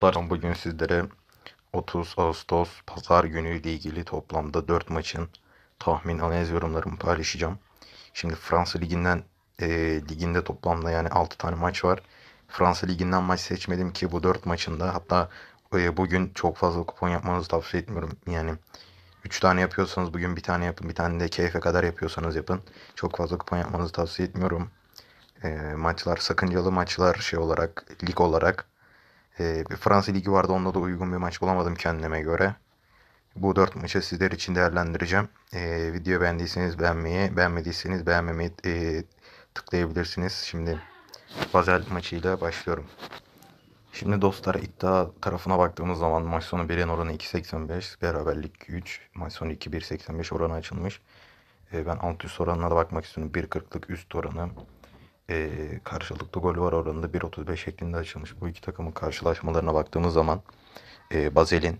Pardon bugün sizlere 30 Ağustos Pazar günü ilgili toplamda 4 maçın tahmin analiz yorumlarımı paylaşacağım. Şimdi Fransa liginden e, liginde toplamda yani 6 tane maç var. Fransa liginden maç seçmedim ki bu 4 maçında hatta e, bugün çok fazla kupon yapmanızı tavsiye etmiyorum. Yani 3 tane yapıyorsanız bugün bir tane yapın bir tane de keyfe kadar yapıyorsanız yapın. Çok fazla kupon yapmanızı tavsiye etmiyorum. E, maçlar sakıncalı maçlar şey olarak lig olarak e, Fransa Ligi vardı. Onda da uygun bir maç bulamadım kendime göre. Bu dört maçı sizler için değerlendireceğim. Ee, video beğendiyseniz beğenmeyi, beğenmediyseniz beğenmemeyi e, tıklayabilirsiniz. Şimdi Basel maçıyla başlıyorum. Şimdi dostlar iddia tarafına baktığımız zaman maç sonu 1'in oranı 2.85, beraberlik 3, maç sonu 2 1.85 oranı açılmış. Ee, ben alt üst oranına da bakmak istiyorum. 1.40'lık üst oranı, e, karşılıklı gol var oranında 1.35 şeklinde açılmış. Bu iki takımın karşılaşmalarına baktığımız zaman e, Bazel'in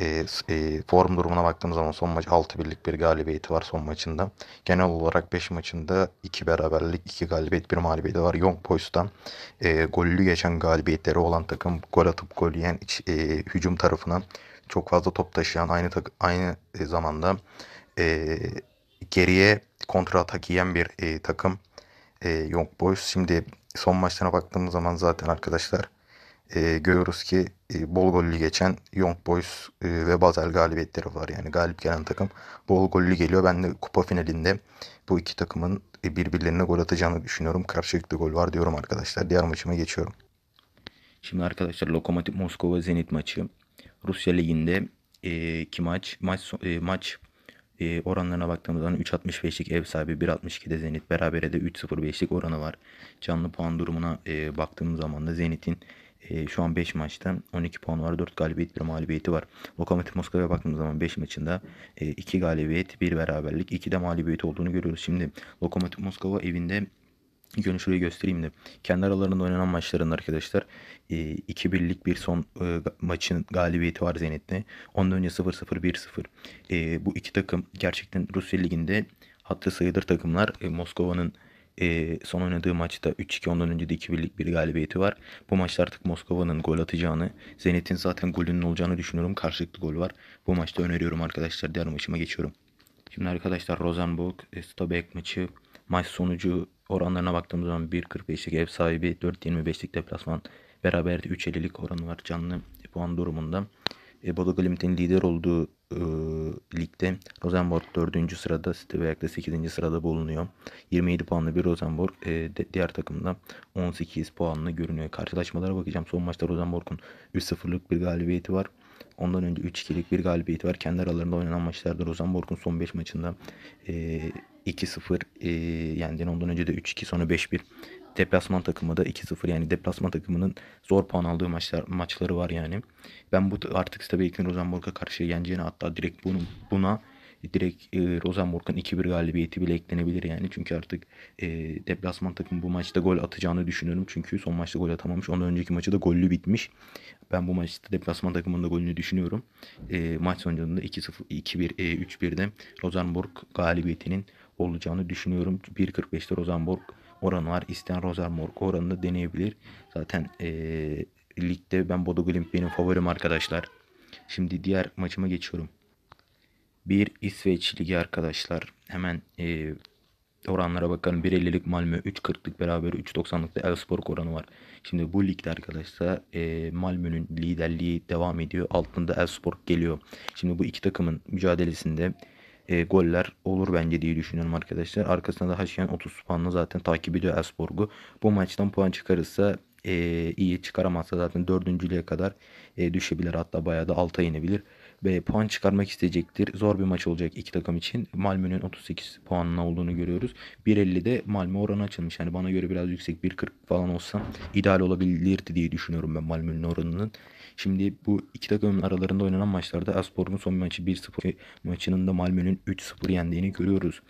e, e, form durumuna baktığımız zaman son maç 6 birlik bir galibiyeti var son maçında. Genel olarak 5 maçında 2 beraberlik, 2 galibiyet, 1 mağlubiyeti var. Young Boys'tan e, gollü geçen galibiyetleri olan takım gol atıp gol yiyen iç, e, hücum tarafına çok fazla top taşıyan aynı tak aynı zamanda e, geriye kontra atak yiyen bir e, takım e, ee, Young Boys. Şimdi son maçlarına baktığımız zaman zaten arkadaşlar e, görüyoruz ki e, bol gollü geçen Young Boys e, ve Basel galibiyetleri var. Yani galip gelen takım bol gollü geliyor. Ben de kupa finalinde bu iki takımın e, birbirlerine gol atacağını düşünüyorum. Karşılıklı gol var diyorum arkadaşlar. Diğer maçıma geçiyorum. Şimdi arkadaşlar Lokomotiv Moskova Zenit maçı Rusya Ligi'nde e, iki maç maç e, maç ee, oranlarına baktığımız zaman 3.65'lik ev sahibi 1.62'de Zenit. Berabere de 3.05'lik oranı var. Canlı puan durumuna e, baktığımız zaman da Zenit'in e, şu an 5 maçta 12 puan var. 4 galibiyet 1 mağlubiyeti var. Lokomotiv Moskova'ya baktığımız zaman 5 maçında 2 e, galibiyet 1 beraberlik 2 de mağlubiyeti olduğunu görüyoruz. Şimdi Lokomotiv Moskova evinde Yönü şurayı göstereyim de. Kendi aralarında oynanan maçların arkadaşlar e, 2-1'lik bir son e, maçın galibiyeti var Zenit'te. Ondan önce 0-0-1-0. E, bu iki takım gerçekten Rusya Ligi'nde hatta sayıdır takımlar. E, Moskova'nın son oynadığı maçta 3-2 ondan önce de 2-1'lik bir galibiyeti var. Bu maçta artık Moskova'nın gol atacağını, Zenit'in zaten golünün olacağını düşünüyorum. Karşılıklı gol var. Bu maçta öneriyorum arkadaşlar. Diğer maçıma geçiyorum. Şimdi arkadaşlar Rosenborg, Stabek maçı maç sonucu oranlarına baktığımız zaman 1.45'lik ev sahibi 4.25'lik deplasman beraberde 3.50'lik oranı var canlı puan durumunda. E, Bodo Glimt'in lider olduğu e, ligde Rosenborg 4. sırada City ve de 8. sırada bulunuyor. 27 puanlı bir Rosenborg e, de, diğer takımda 18 puanlı görünüyor. Karşılaşmalara bakacağım. Son maçta Rosenborg'un 3-0'lık bir galibiyeti var. Ondan önce 3-2'lik bir galibiyeti var. Kendi aralarında oynanan maçlarda Rosenborg'un son 5 maçında e, 2-0 e, yendi. Ondan önce de 3-2 sonra 5-1. Deplasman takımı da 2-0 yani deplasman takımının zor puan aldığı maçlar maçları var yani. Ben bu artık tabii ki Rosenborg'a karşı yeneceğine hatta direkt bunun buna e, direkt e, Rosenborg'un 2-1 galibiyeti bile eklenebilir yani. Çünkü artık e, deplasman takım bu maçta gol atacağını düşünüyorum. Çünkü son maçta gol atamamış. Ondan önceki maçı da gollü bitmiş. Ben bu maçta deplasman takımının da golünü düşünüyorum. E, maç sonucunda 2-0 2-1 e, 3-1'de Rosenborg galibiyetinin olacağını düşünüyorum. 1.45'te Rosenborg oranı var. İsteyen Rosenborg oranını deneyebilir. Zaten e, ligde ben Bodo Glimp benim favorim arkadaşlar. Şimdi diğer maçıma geçiyorum. Bir İsveç Ligi arkadaşlar. Hemen e, oranlara bakalım. 1.50'lik Malmö, 3.40'lık beraber 3.90'lık Elfsborg oranı var. Şimdi bu ligde arkadaşlar e, Malmö'nün liderliği devam ediyor. Altında Elfsborg geliyor. Şimdi bu iki takımın mücadelesinde e, goller olur bence diye düşünüyorum arkadaşlar. Arkasında da Haşiyan 30 puanla zaten takip ediyor Elfsborg'u. Bu maçtan puan çıkarırsa e, iyi çıkaramazsa zaten dördüncülüğe kadar e, düşebilir hatta bayağı da alta inebilir ve puan çıkarmak isteyecektir. Zor bir maç olacak iki takım için. Malmö'nün 38 puanına olduğunu görüyoruz. 1.50'de Malmö oranı açılmış. Yani bana göre biraz yüksek 1.40 falan olsa ideal olabilirdi diye düşünüyorum ben Malmö'nün oranının. Şimdi bu iki takımın aralarında oynanan maçlarda Aspor'un son maçı 1-0 maçının da Malmö'nün 3-0 yendiğini görüyoruz.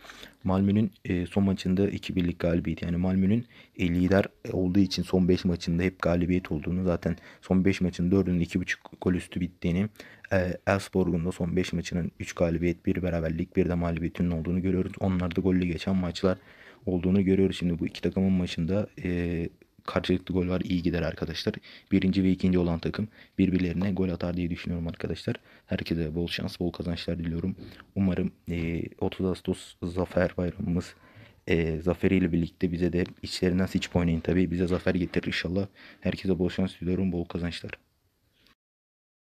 Malmö'nün e, son maçında 2-1'lik galibiyet yani Malmö'nün e, lider olduğu için son 5 maçında hep galibiyet olduğunu zaten son 5 maçın 4'ünün 2.5 gol üstü bittiğini e, Elfsborg'un da son 5 maçının 3 galibiyet 1 beraberlik 1 de mağlubiyetinin olduğunu görüyoruz. Onlar da golle geçen maçlar olduğunu görüyoruz. Şimdi bu iki takımın maçında e, karşılıklı gol var iyi gider arkadaşlar. Birinci ve ikinci olan takım birbirlerine gol atar diye düşünüyorum arkadaşlar. Herkese bol şans, bol kazançlar diliyorum. Umarım e, 30 Ağustos Zafer Bayramımız e, zaferiyle birlikte bize de içlerinden sıçıp oynayın tabii. Bize zafer getirir inşallah. Herkese bol şans diliyorum, bol kazançlar.